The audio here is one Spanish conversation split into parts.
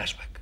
flashback.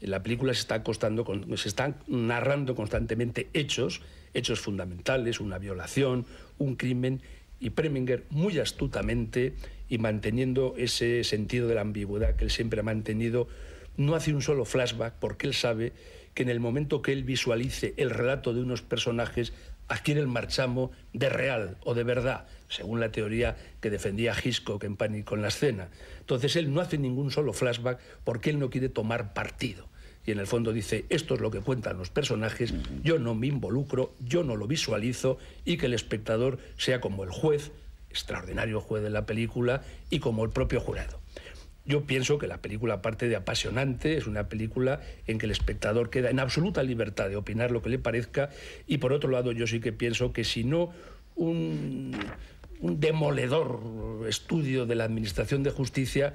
En la película se, está se están narrando constantemente hechos, hechos fundamentales, una violación, un crimen, y Preminger muy astutamente y manteniendo ese sentido de la ambigüedad que él siempre ha mantenido, no hace un solo flashback porque él sabe que en el momento que él visualice el relato de unos personajes, adquiere el marchamo de real o de verdad, según la teoría que defendía Hitchcock en Pánico en la escena. Entonces él no hace ningún solo flashback porque él no quiere tomar partido. Y en el fondo dice, esto es lo que cuentan los personajes, yo no me involucro, yo no lo visualizo y que el espectador sea como el juez, extraordinario juez de la película, y como el propio jurado. Yo pienso que la película, aparte de apasionante, es una película en que el espectador queda en absoluta libertad de opinar lo que le parezca y por otro lado yo sí que pienso que si no un un demoledor estudio de la Administración de Justicia,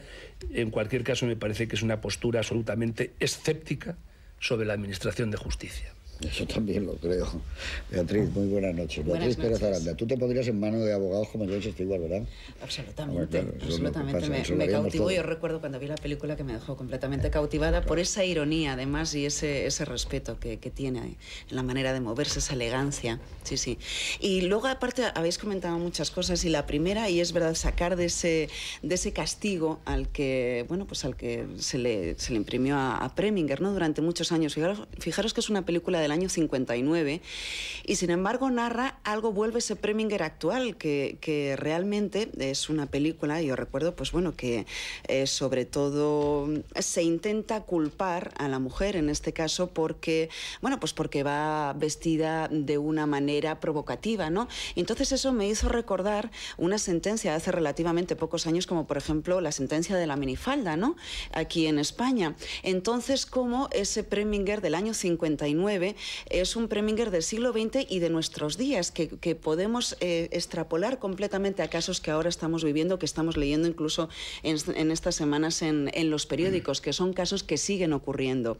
en cualquier caso me parece que es una postura absolutamente escéptica sobre la Administración de Justicia. Eso también lo creo. Beatriz, muy buenas noches. Beatriz Pérez Aranda, tú te pondrías en mano de abogados como yo igual, ¿verdad? Absolutamente, absolutamente. me, cautivó. Yo recuerdo cuando vi la película que me dejó completamente cautivada por esa ironía, además, y ese, ese respeto que, que tiene en la manera de moverse, esa elegancia. Sí, sí. Y luego, aparte, habéis comentado muchas cosas, y la primera, y es verdad, sacar de ese, de ese castigo al que, bueno, pues al que se le, se le imprimió a, Preminger, ¿no? Durante muchos años. Fijaros, fijaros que es una película del año 59, y sin embargo narra algo, vuelve ese Preminger actual, que, realmente es una película, yo recuerdo, pues bueno, que eh, sobre todo se intenta culpar a la mujer en este caso porque, bueno, pues porque va vestida de una manera provocativa, ¿no? Entonces eso me hizo recordar una sentencia de hace relativamente pocos años, como por ejemplo la sentencia de la minifalda, ¿no? Aquí en España. Entonces, como ese Preminger del año 59 es un Preminger del siglo XX y de nuestros días, que, podemos eh, extrapolar completamente a casos que ahora estamos viviendo, que estamos leyendo incluso en, estas semanas en, los periódicos, que son casos que siguen ocurriendo.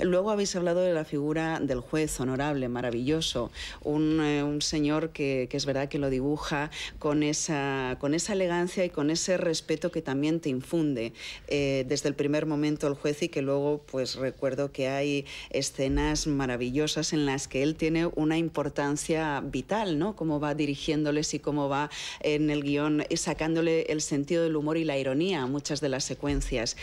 Luego habéis hablado de la figura del juez honorable, maravilloso, un, eh, señor que, es verdad que lo dibuja con esa, con esa elegancia y con ese respeto que también te infunde eh, desde el primer momento el juez y que luego pues recuerdo que hay escenas maravillosas en las que él tiene una importancia vital, ¿no? Cómo va dirigiéndoles y cómo va en el guión sacándole el sentido del humor y la ironía a muchas de las secuencias.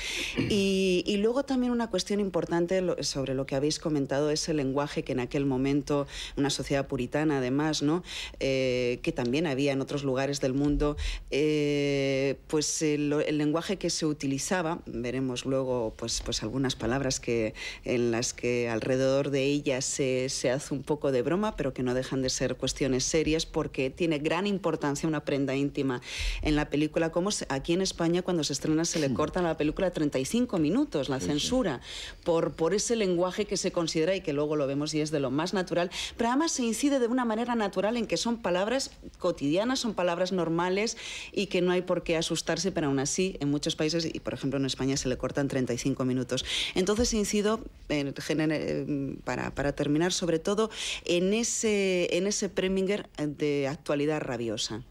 Y, luego también una cuestión importante sobre lo que habéis comentado es el lenguaje que en aquel momento, una sociedad puritana además, ¿no? Eh, que también había en otros lugares del mundo, eh, pues el, el, lenguaje que se utilizaba, veremos luego pues, pues algunas palabras que, en las que alrededor de ellas se, hace un poco de broma, pero que no dejan de ser cuestiones serias porque tiene gran importancia una prenda íntima en la película. Como aquí en España cuando se estrena se le hmm. corta la película 35 minutos, la censura, por, por ese lenguaje que se considera y que luego lo vemos y es de lo más natural, pero además se incide de una manera natural en que son palabras cotidianas, son palabras normales y que no hay por qué asustarse, pero aún así en muchos países, y por ejemplo en España se le cortan 35 minutos. Entonces incido em, para, para terminar, sobre todo en ese, en ese Preminger de actualidad rabiosa.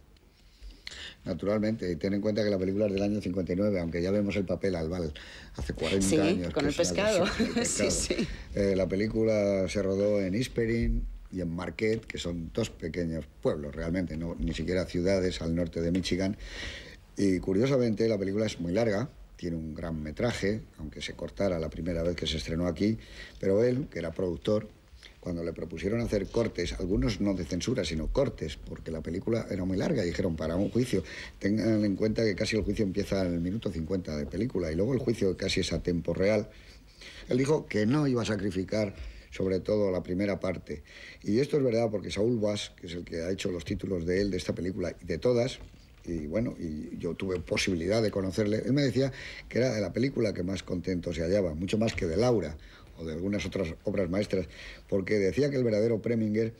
Naturalmente, ten en cuenta que la película es del año 59, aunque ya vemos el papel bal hace 40 sí, Con el pescado. sí, sí. Eh, la película se rodó en Isperin, y en Marquette, que son dos pequeños pueblos realmente, no, ni siquiera ciudades al norte de Michigan. Y curiosamente la película es muy larga, tiene un gran metraje, aunque se cortara la primera vez que se estrenó aquí, pero él, que era productor, cuando le propusieron hacer cortes, algunos no de censura, sino cortes, porque la película era muy larga, y dijeron, para un juicio, tengan en cuenta que casi el juicio empieza en el minuto 50 de película, y luego el juicio casi es a tiempo real, él dijo que no iba a sacrificar sobre todo la primera parte. Y esto es verdad porque Saúl Vaz, que es el que ha hecho los títulos de él, de esta película y de todas, y bueno, y yo tuve posibilidad de conocerle. Él me decía que era de la película que más contento se hallaba, mucho más que de Laura o de algunas otras obras maestras, porque decía que el verdadero Preminger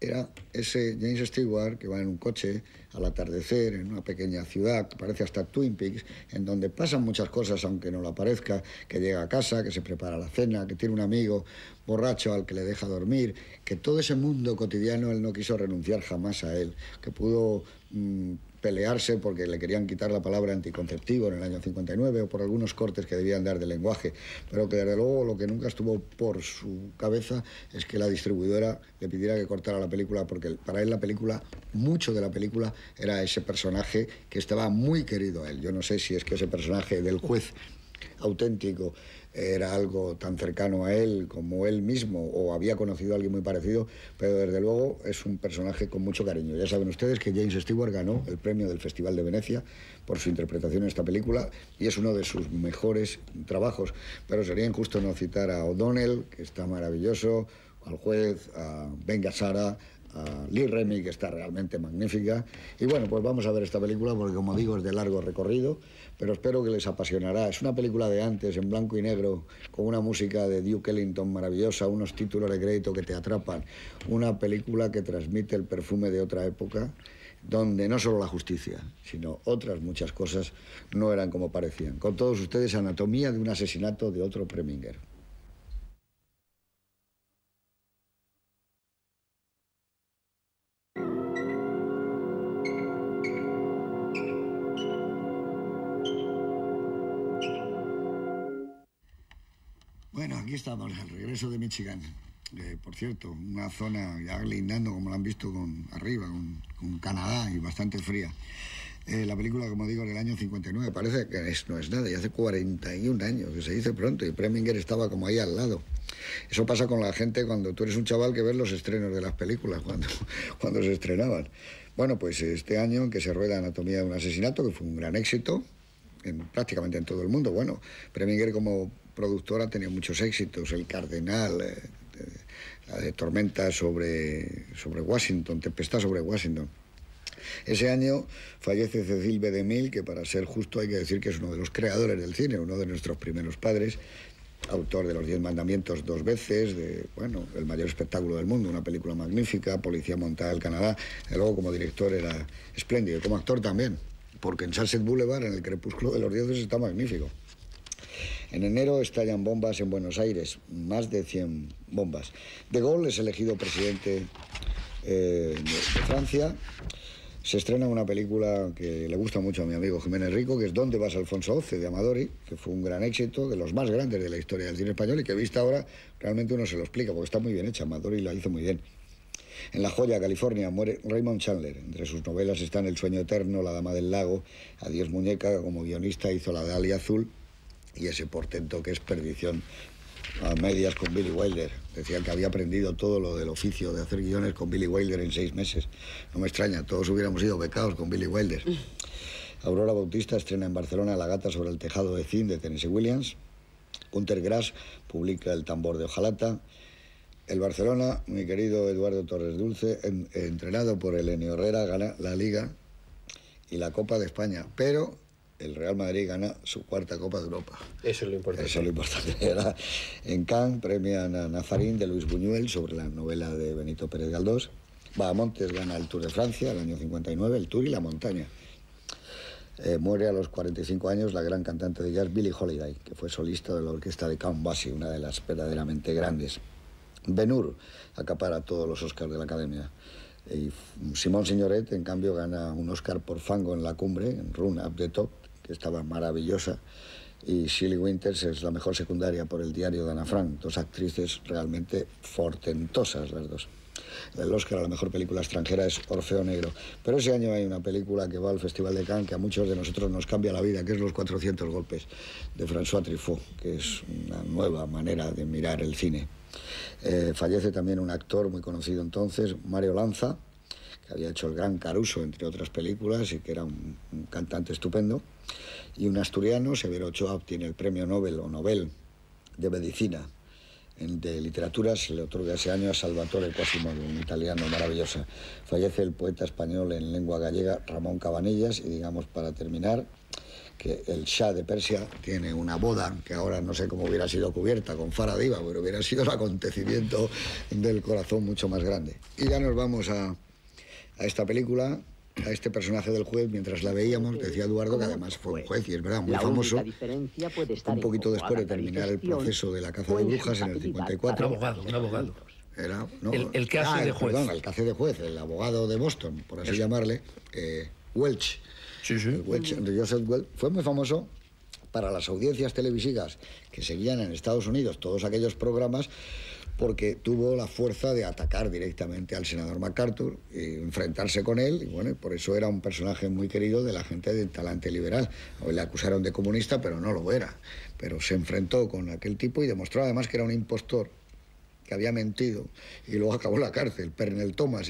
era ese James Stewart que va en un coche al atardecer en una pequeña ciudad que parece hasta Twin Peaks, en donde pasan muchas cosas aunque no lo parezca, que llega a casa, que se prepara la cena, que tiene un amigo borracho al que le deja dormir, que todo ese mundo cotidiano él no quiso renunciar jamás a él, que pudo mm, pelearse porque le querían quitar la palabra anticonceptivo en el año 59 o por algunos cortes que debían dar de lenguaje, pero que desde luego lo que nunca estuvo por su cabeza es que la distribuidora le pidiera que cortara la película porque para él la película, mucho de la película era ese personaje que estaba muy querido a él. Yo no sé si es que ese personaje del juez auténtico era algo tan cercano a él como él mismo o había conocido a alguien muy parecido, pero desde luego es un personaje con mucho cariño. Ya saben ustedes que James Stewart ganó el premio del Festival de Venecia por su interpretación en esta película y es uno de sus mejores trabajos, pero sería injusto no citar a O'Donnell, que está maravilloso, al juez, a Ben Sara a ah, Lee Remy, que está realmente magnífica. Y bueno, pues vamos a ver esta película porque, como digo, es de largo recorrido, pero espero que les apasionará. Es una película de antes, en blanco y negro, con una música de Duke Ellington maravillosa, unos títulos de crédito que te atrapan, una película que transmite el perfume de otra época donde no solo la justicia, sino otras muchas cosas no eran como parecían. Con todos ustedes, Anatomía de un asesinato de otro Preminger. aquí estamos, al regreso de Michigan. por cierto, una zona ya lindando, como la han visto con arriba, con, Canadá y bastante fría. Eh, la película, como digo, del año 59, parece que no es nada, y hace 41 años, que se dice pronto, y Preminger estaba como ahí al lado. Eso pasa con la gente cuando tú eres un chaval que ves los estrenos de las películas, cuando, cuando se estrenaban. Bueno, pues este año en que se rueda Anatomía de un asesinato, que fue un gran éxito, en, prácticamente en todo el mundo. Bueno, Preminger como productora tenía muchos éxitos, El Cardenal, eh, eh, de Tormenta sobre, sobre Washington, Tempestad sobre Washington. Ese año fallece Cecil B. DeMille, que para ser justo hay que decir que es uno de los creadores del cine, uno de nuestros primeros padres, autor de Los Diez Mandamientos dos veces, de, bueno, el mayor espectáculo del mundo, una película magnífica, Policía Montada del Canadá, y luego como director era espléndido, como actor también, porque en Sunset Boulevard, en el crepúsculo de los dioses, está magnífico. En enero estallan bombas en Buenos Aires, más de 100 bombas. De Gaulle es elegido presidente eh, de Francia. Se estrena una película que le gusta mucho a mi amigo Jiménez Rico, que es ¿Dónde vas Alfonso XI? de Amadori, que fue un gran éxito, de los más grandes de la historia del cine español y que vista ahora realmente uno se lo explica, porque está muy bien hecha. Amadori la hizo muy bien. En La Joya, California, muere Raymond Chandler. Entre sus novelas están El sueño eterno, La dama del lago, Adiós muñeca, como guionista hizo La Dalia azul y ese portento que es perdición a medias con Billy Wilder. Decía que había aprendido todo lo del oficio de hacer guiones con Billy Wilder en seis meses. No me extraña, todos hubiéramos ido becados con Billy Wilder. Aurora Bautista estrena en Barcelona La gata sobre el tejado de Zinc de Tennessee Williams. Hunter Grass publica El tambor de Ojalata. El Barcelona, mi querido Eduardo Torres Dulce, entrenado por Elenio Herrera, gana la Liga y la Copa de España. Pero el Real Madrid gana su cuarta Copa de Europa. Eso es lo importante. Eso es lo importante. En Cannes premian a Nazarín de Luis Buñuel sobre la novela de Benito Pérez Galdós. Montes gana el Tour de Francia el año 59, el Tour y la montaña. Eh, muere a los 45 años la gran cantante de jazz Billie Holiday, que fue solista de la orquesta de Count Basie, una de las verdaderamente grandes. Benur acapara todos los Oscars de la Academia. Y Simón Signoret, en cambio, gana un Oscar por Fango en la cumbre, en Run Up the Top, estaba maravillosa, y Shirley Winters es la mejor secundaria por el diario de Ana Frank, dos actrices realmente fortentosas las dos. El Oscar a la mejor película extranjera es Orfeo Negro. Pero ese año hay una película que va al Festival de Cannes que a muchos de nosotros nos cambia la vida, que es Los 400 Golpes, de François Truffaut, que es una nueva manera de mirar el cine. Eh, fallece también un actor muy conocido entonces, Mario Lanza, que había hecho el gran Caruso, entre otras películas, y que era un, cantante estupendo, y un asturiano, Severo Ochoa, obtiene el premio Nobel o Nobel de Medicina de literatura se le otorga ese año a Salvatore Quasimodo, un italiano maravilloso. Fallece el poeta español en lengua gallega Ramón Cabanillas y digamos para terminar que el Shah de Persia tiene una boda que ahora no sé cómo hubiera sido cubierta con Fara pero hubiera sido un acontecimiento del corazón mucho más grande. Y ya nos vamos a a esta película, a este personaje del juez, mientras la veíamos, decía Eduardo que además fue un pues, juez, y es verdad, muy famoso, un poquito después de terminar el proceso de la caza de brujas en el 54. Un abogado, un abogado. Era, el, que hace ah, de juez. el de juez, el abogado de Boston, por así llamarle, eh, Welch. Sí, sí. Welch, Joseph Welch, fue muy famoso para las audiencias televisivas que seguían en Estados Unidos todos aquellos programas porque tuvo la fuerza de atacar directamente al senador MacArthur y enfrentarse con él. Y bueno, por eso era un personaje muy querido de la gente del talante liberal. Hoy le acusaron de comunista, pero no lo era. Pero se enfrentó con aquel tipo y demostró además que era un impostor, que había mentido y luego acabó la cárcel. Pernell Thomas.